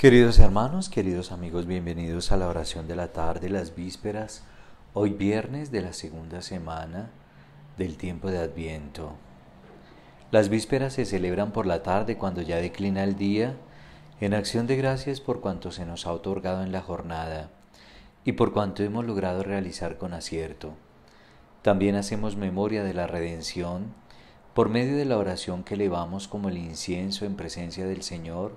Queridos hermanos, queridos amigos, bienvenidos a la oración de la tarde, las vísperas, hoy viernes de la segunda semana del tiempo de Adviento. Las vísperas se celebran por la tarde cuando ya declina el día, en acción de gracias por cuanto se nos ha otorgado en la jornada y por cuanto hemos logrado realizar con acierto. También hacemos memoria de la redención por medio de la oración que elevamos como el incienso en presencia del Señor,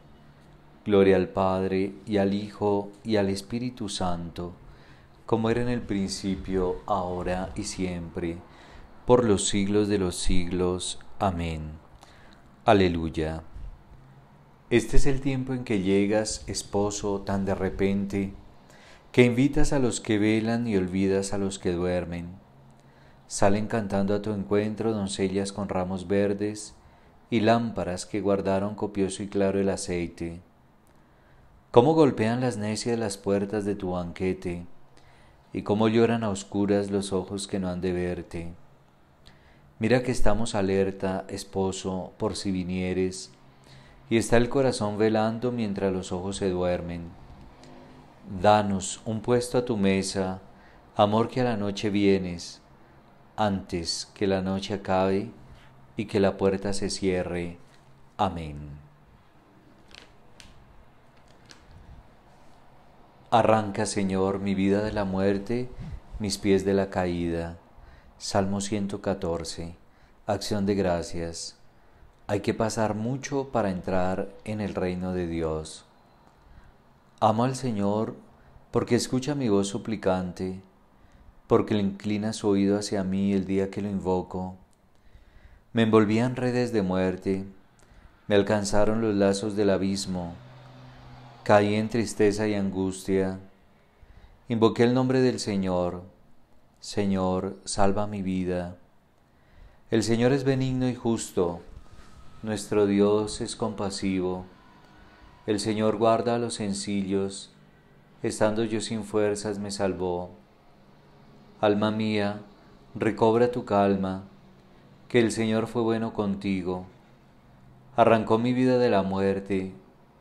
Gloria al Padre y al Hijo y al Espíritu Santo, como era en el principio, ahora y siempre, por los siglos de los siglos. Amén. Aleluya. Este es el tiempo en que llegas, esposo, tan de repente, que invitas a los que velan y olvidas a los que duermen. Salen cantando a tu encuentro doncellas con ramos verdes y lámparas que guardaron copioso y claro el aceite Cómo golpean las necias las puertas de tu banquete, y cómo lloran a oscuras los ojos que no han de verte. Mira que estamos alerta, esposo, por si vinieres, y está el corazón velando mientras los ojos se duermen. Danos un puesto a tu mesa, amor que a la noche vienes, antes que la noche acabe y que la puerta se cierre. Amén. Arranca, Señor, mi vida de la muerte, mis pies de la caída. Salmo 114. Acción de gracias. Hay que pasar mucho para entrar en el reino de Dios. Amo al Señor porque escucha mi voz suplicante, porque le inclina su oído hacia mí el día que lo invoco. Me envolvían redes de muerte, me alcanzaron los lazos del abismo Caí en tristeza y angustia. Invoqué el nombre del Señor. Señor, salva mi vida. El Señor es benigno y justo. Nuestro Dios es compasivo. El Señor guarda a los sencillos. Estando yo sin fuerzas me salvó. Alma mía, recobra tu calma, que el Señor fue bueno contigo. Arrancó mi vida de la muerte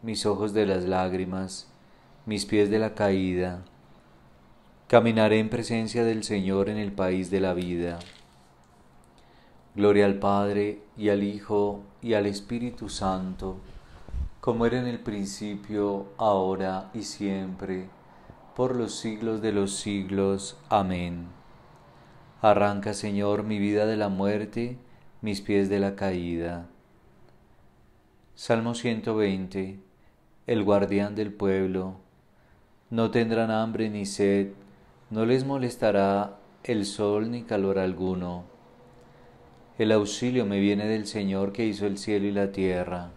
mis ojos de las lágrimas, mis pies de la caída. Caminaré en presencia del Señor en el país de la vida. Gloria al Padre y al Hijo y al Espíritu Santo, como era en el principio, ahora y siempre, por los siglos de los siglos. Amén. Arranca, Señor, mi vida de la muerte, mis pies de la caída. Salmo 120 el guardián del pueblo. No tendrán hambre ni sed, no les molestará el sol ni calor alguno. El auxilio me viene del Señor que hizo el cielo y la tierra.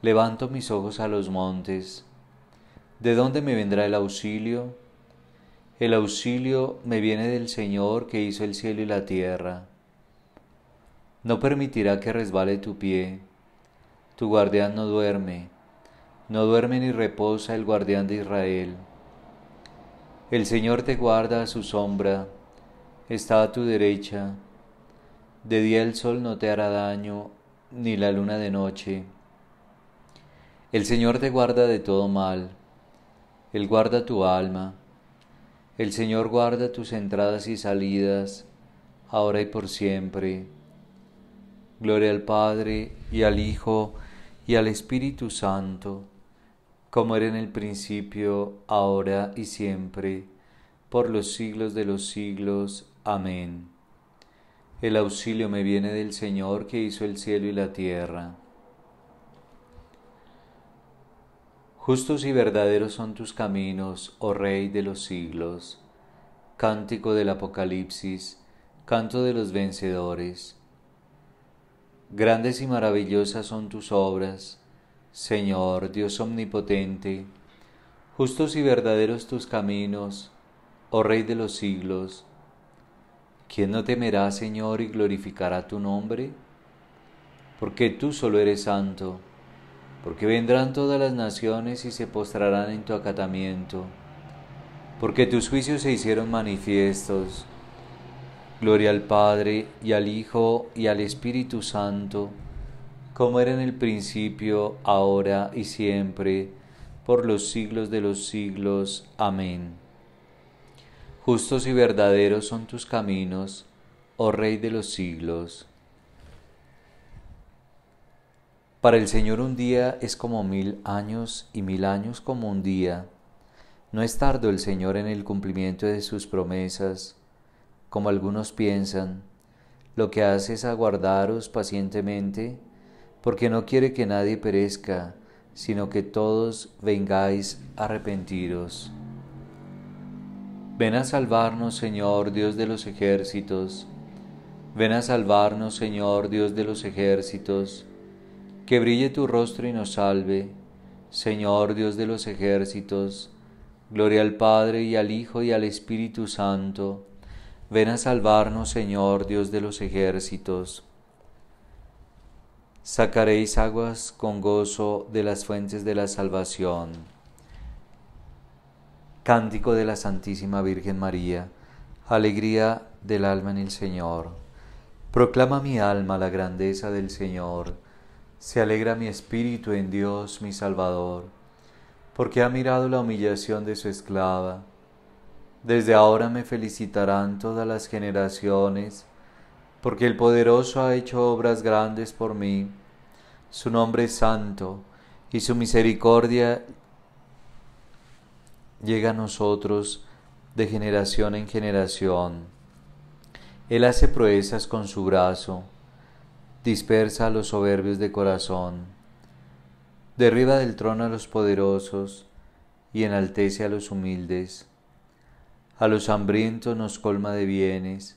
Levanto mis ojos a los montes. ¿De dónde me vendrá el auxilio? El auxilio me viene del Señor que hizo el cielo y la tierra. No permitirá que resbale tu pie. Tu guardián no duerme. No duerme ni reposa el guardián de Israel. El Señor te guarda a su sombra, está a tu derecha. De día el sol no te hará daño, ni la luna de noche. El Señor te guarda de todo mal, Él guarda tu alma. El Señor guarda tus entradas y salidas, ahora y por siempre. Gloria al Padre, y al Hijo, y al Espíritu Santo como era en el principio, ahora y siempre, por los siglos de los siglos. Amén. El auxilio me viene del Señor que hizo el cielo y la tierra. Justos y verdaderos son tus caminos, oh Rey de los siglos. Cántico del Apocalipsis, canto de los vencedores. Grandes y maravillosas son tus obras Señor Dios omnipotente, justos y verdaderos tus caminos, oh Rey de los siglos, ¿quién no temerá, Señor, y glorificará tu nombre? Porque tú solo eres santo, porque vendrán todas las naciones y se postrarán en tu acatamiento, porque tus juicios se hicieron manifiestos. Gloria al Padre, y al Hijo, y al Espíritu Santo, como era en el principio, ahora y siempre, por los siglos de los siglos. Amén. Justos y verdaderos son tus caminos, oh Rey de los siglos. Para el Señor un día es como mil años y mil años como un día. No es tardo el Señor en el cumplimiento de sus promesas, como algunos piensan. Lo que hace es aguardaros pacientemente porque no quiere que nadie perezca, sino que todos vengáis arrepentidos. Ven a salvarnos, Señor, Dios de los ejércitos. Ven a salvarnos, Señor, Dios de los ejércitos. Que brille tu rostro y nos salve, Señor, Dios de los ejércitos. Gloria al Padre y al Hijo y al Espíritu Santo. Ven a salvarnos, Señor, Dios de los ejércitos sacaréis aguas con gozo de las fuentes de la salvación. Cántico de la Santísima Virgen María, alegría del alma en el Señor. Proclama mi alma la grandeza del Señor, se alegra mi espíritu en Dios mi Salvador, porque ha mirado la humillación de su esclava. Desde ahora me felicitarán todas las generaciones, porque el poderoso ha hecho obras grandes por mí. Su nombre es santo y su misericordia llega a nosotros de generación en generación. Él hace proezas con su brazo, dispersa a los soberbios de corazón, derriba del trono a los poderosos y enaltece a los humildes. A los hambrientos nos colma de bienes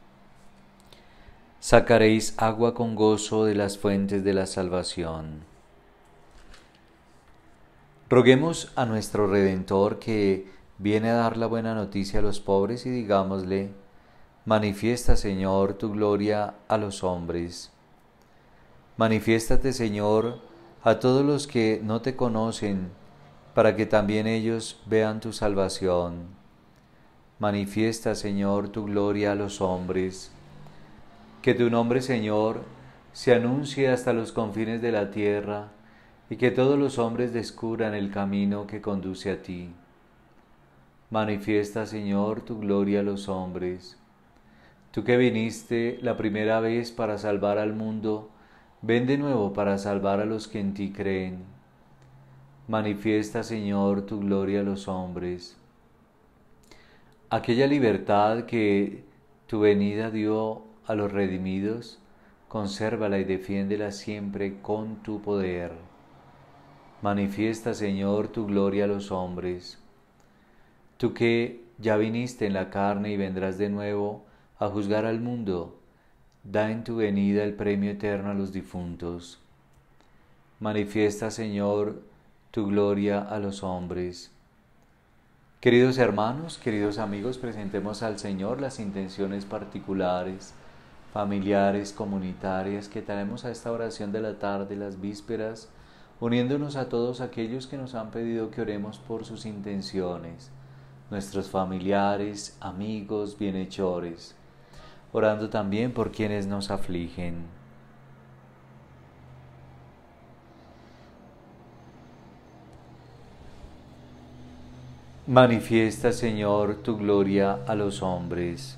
sacaréis agua con gozo de las fuentes de la salvación. Roguemos a nuestro Redentor que viene a dar la buena noticia a los pobres y digámosle, manifiesta Señor tu gloria a los hombres. Manifiéstate Señor a todos los que no te conocen, para que también ellos vean tu salvación. Manifiesta Señor tu gloria a los hombres. Que tu nombre, Señor, se anuncie hasta los confines de la tierra y que todos los hombres descubran el camino que conduce a ti. Manifiesta, Señor, tu gloria a los hombres. Tú que viniste la primera vez para salvar al mundo, ven de nuevo para salvar a los que en ti creen. Manifiesta, Señor, tu gloria a los hombres. Aquella libertad que tu venida dio a los redimidos, consérvala y defiéndela siempre con tu poder. Manifiesta, Señor, tu gloria a los hombres. Tú que ya viniste en la carne y vendrás de nuevo a juzgar al mundo, da en tu venida el premio eterno a los difuntos. Manifiesta, Señor, tu gloria a los hombres. Queridos hermanos, queridos amigos, presentemos al Señor las intenciones particulares familiares, comunitarias, que tenemos a esta oración de la tarde, las vísperas, uniéndonos a todos aquellos que nos han pedido que oremos por sus intenciones, nuestros familiares, amigos, bienhechores, orando también por quienes nos afligen. Manifiesta, Señor, tu gloria a los hombres.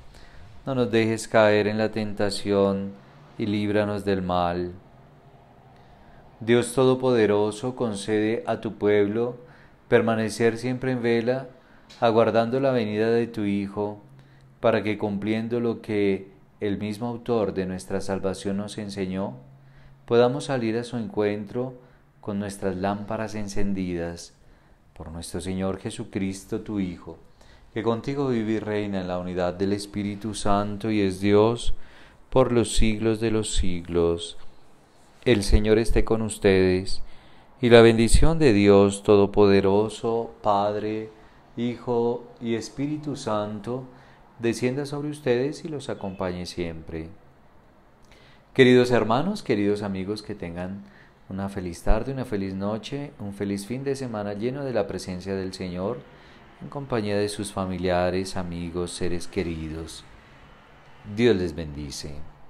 no nos dejes caer en la tentación y líbranos del mal. Dios Todopoderoso, concede a tu pueblo permanecer siempre en vela, aguardando la venida de tu Hijo, para que cumpliendo lo que el mismo autor de nuestra salvación nos enseñó, podamos salir a su encuentro con nuestras lámparas encendidas. Por nuestro Señor Jesucristo, tu Hijo que contigo vive y reina en la unidad del Espíritu Santo y es Dios por los siglos de los siglos. El Señor esté con ustedes y la bendición de Dios Todopoderoso, Padre, Hijo y Espíritu Santo, descienda sobre ustedes y los acompañe siempre. Queridos hermanos, queridos amigos, que tengan una feliz tarde, una feliz noche, un feliz fin de semana lleno de la presencia del Señor en compañía de sus familiares, amigos, seres queridos. Dios les bendice.